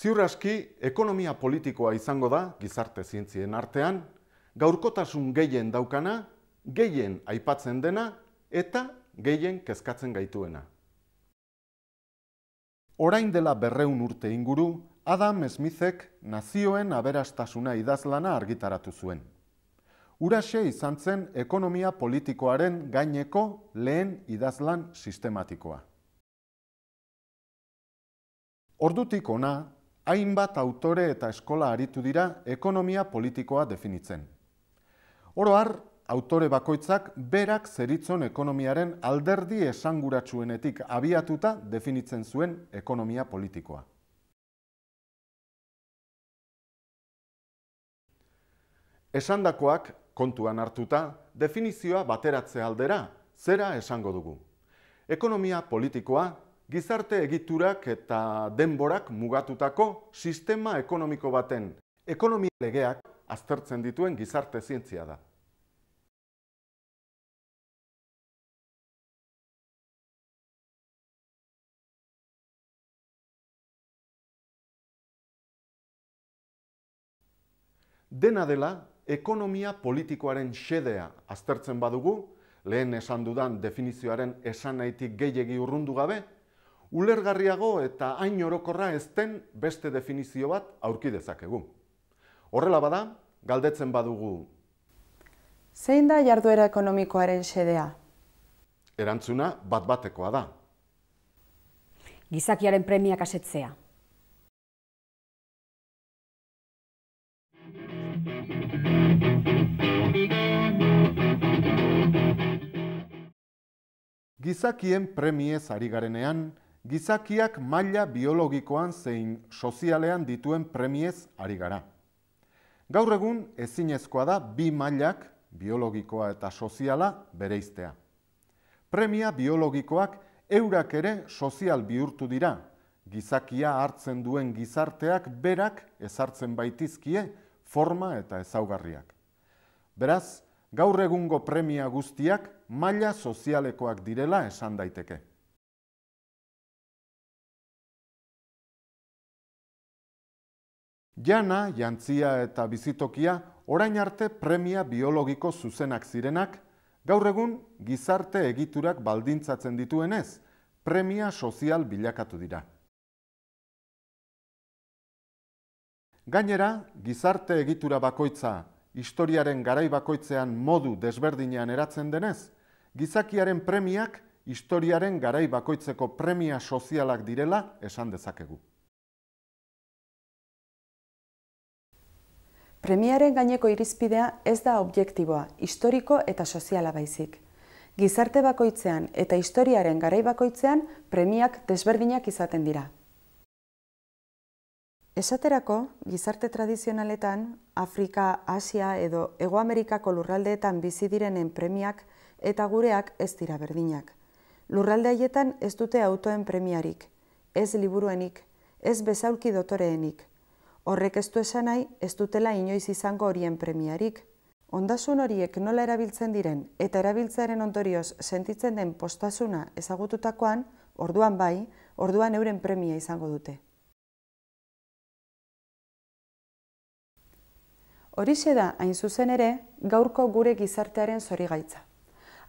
Ziurraski, ekonomia politikoa izango da, gizarte zientzien artean, gaurkotasun gehien daukana, gehien aipatzen dena, eta gehien kezkatzen gaituena. Orain dela berreun urte inguru, Adam Smithek nazioen aberastasuna idazlana argitaratu zuen. Uraxe izan zen ekonomia politikoaren gaineko lehen idazlan sistematikoa. Ordutik ona, hainbat autore eta eskola aritu dira ekonomia politikoa definitzen. Oroar, autore bakoitzak berak zeritzon ekonomiaren alderdi esanguratsuenetik abiatuta definitzen zuen ekonomia politikoa. Esandakoak kontuan hartuta, definizioa bateratze aldera, zera esango dugu. Ekonomia politikoa gizarte egiturak eta denborak mugatutako sistema ekonomiko baten ekonomia legeak aztertzen dituen gizarte zientzia da. Dena dela, ekonomia politikoaren xedea aztertzen badugu, lehen esan dudan definizioaren esan nahitik gehiegi urrundu gabe, ulergarriago eta hain orokorra ezten beste definizio bat aurki dezakegu. Horrela bada, galdetzen badugu. Zein da jarduera ekonomikoaren xedea? Erantzuna bat batekoa da. Gizakiaren premiak asetzea. Gizakien premiez ari garenean, Gizakiak maila biologikoan zein sozialean dituen premiez ari gara. Gaur egun ezinezkoa da bi mailak biologikoa eta soziala bereiztea. Premia biologikoak eurak ere sozial bihurtu dira. Gizakia hartzen duen gizarteak berak ezartzen baitizkie forma eta ezaugarriak. Beraz, gaur egungo premia guztiak maila sozialekoak direla esan daiteke. Jana, jantzia eta bizitokia, orain arte premia biologiko zuzenak zirenak, gaur egun gizarte egiturak baldintzatzen dituenez, premia sozial bilakatu dira. Gainera, gizarte egitura bakoitza, historiaren garai bakoitzean modu desberdinean eratzen denez, gizakiaren premiak historiaren garai bakoitzeko premia sozialak direla esan dezakegu. Premiaren gaineko irizpidea ez da objektiboa, historiko eta soziala baizik. Gizarte bakoitzean eta historiaren garai bakoitzean premiak desberdinak izaten dira. Esaterako, gizarte tradizionaletan, Afrika, Asia edo Ego Amerikako lurraldeetan bizi direnen premiak eta gureak ez dira berdinak. Lurralde haietan ez dute autoen premiarik, ez liburuenik, ez bezauki dotoreenik, Horrek ez du esan nahi, ez dutela inoiz izango horien premiarik. Ondasun horiek nola erabiltzen diren eta erabiltzaren ondorioz sentitzen den postasuna ezagututakoan, orduan bai, orduan euren premia izango dute. Horixe da, hain zuzen ere, gaurko gure gizartearen zori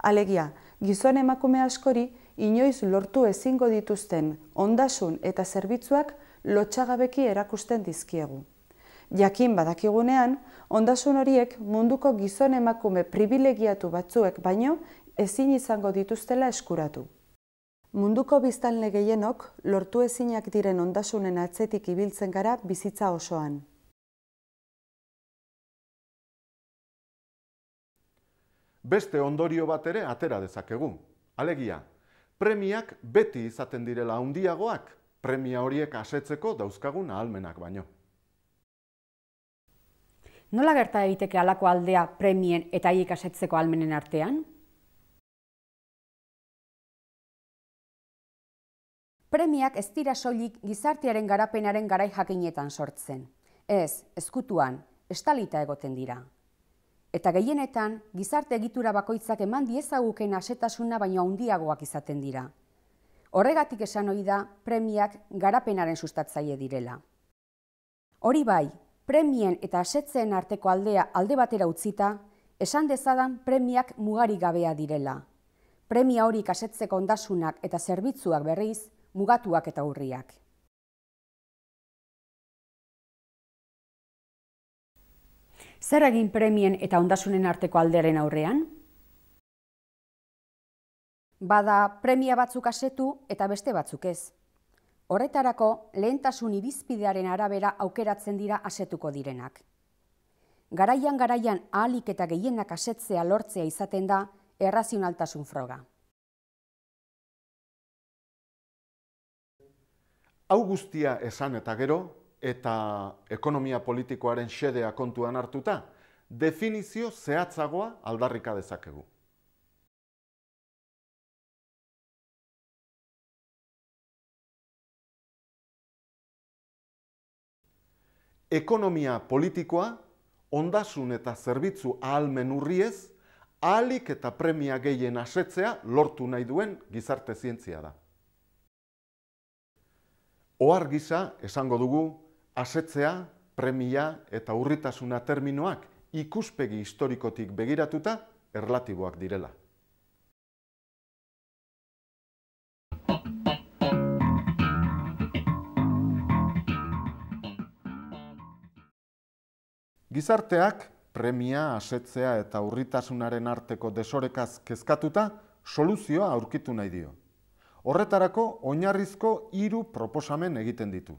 Alegia, gizon emakume askori, inoiz lortu ezingo dituzten ondasun eta zerbitzuak lotxagabeki erakusten dizkiegu. Jakin badakigunean, ondasun horiek munduko gizon emakume privilegiatu batzuek baino ezin izango dituztela eskuratu. Munduko biztanle gehienok lortu ezinak diren ondasunen atzetik ibiltzen gara bizitza osoan. Beste ondorio bat ere atera dezakegu. Alegia, premiak beti izaten direla handiagoak premia horiek asetzeko dauzkagun ahalmenak baino. Nola gerta egiteke alako aldea premien eta haiek asetzeko ahalmenen artean? Premiak ez dira soilik gizartearen garapenaren garai jakinetan sortzen. Ez, ezkutuan, estalita egoten dira. Eta gehienetan, gizarte egitura bakoitzak eman diezaguken asetasuna baino handiagoak izaten dira. Horregatik esan ohi da premiak garapenaren sustatzaile direla. Hori bai, premien eta asetzeen arteko aldea alde batera utzita, esan dezadan premiak mugari gabea direla. Premia hori kasetzeko ondasunak eta zerbitzuak berriz, mugatuak eta urriak. Zer egin premien eta ondasunen arteko aldearen aurrean? bada premia batzuk asetu eta beste batzuk ez. Horretarako, lehentasun ibizpidearen arabera aukeratzen dira asetuko direnak. Garaian garaian ahalik eta gehienak asetzea lortzea izaten da errazionaltasun froga. Hau guztia esan eta gero, eta ekonomia politikoaren xedea kontuan hartuta, definizio zehatzagoa aldarrika dezakegu. ekonomia politikoa, ondasun eta zerbitzu ahalmen urriez, ahalik eta premia gehien asetzea lortu nahi duen gizarte zientzia da. Oar gisa, esango dugu, asetzea, premia eta urritasuna terminoak ikuspegi historikotik begiratuta erlatiboak direla. Gizarteak, premia, asetzea eta urritasunaren arteko desorekaz kezkatuta, soluzioa aurkitu nahi dio. Horretarako, oinarrizko hiru proposamen egiten ditu.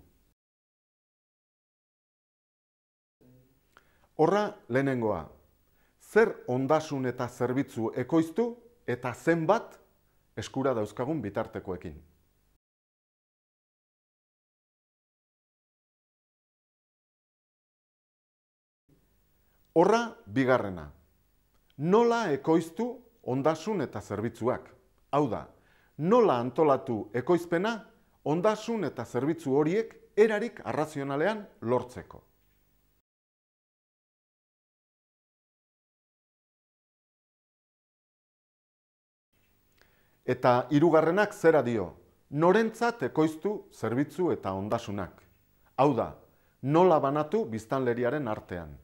Horra, lehenengoa. Zer ondasun eta zerbitzu ekoiztu eta zenbat eskura dauzkagun bitartekoekin. Horra, bigarrena. Nola ekoiztu ondasun eta zerbitzuak. Hau da, nola antolatu ekoizpena ondasun eta zerbitzu horiek erarik arrazionalean lortzeko. Eta hirugarrenak zera dio, norentzat ekoiztu zerbitzu eta ondasunak. Hau da, nola banatu biztanleriaren artean.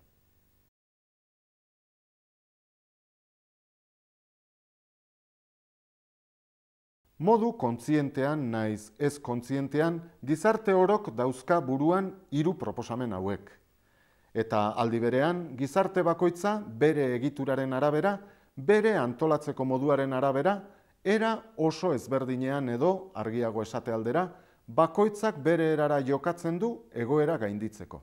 Modu kontzientean naiz, ez kontzientean, gizarte orok dauzka buruan hiru proposamen hauek. Eta aldi berean, gizarte bakoitza bere egituraren arabera, bere antolatzeko moduaren arabera, era oso ezberdinean edo argiago esate aldera, bakoitzak bere erara jokatzen du egoera gainditzeko.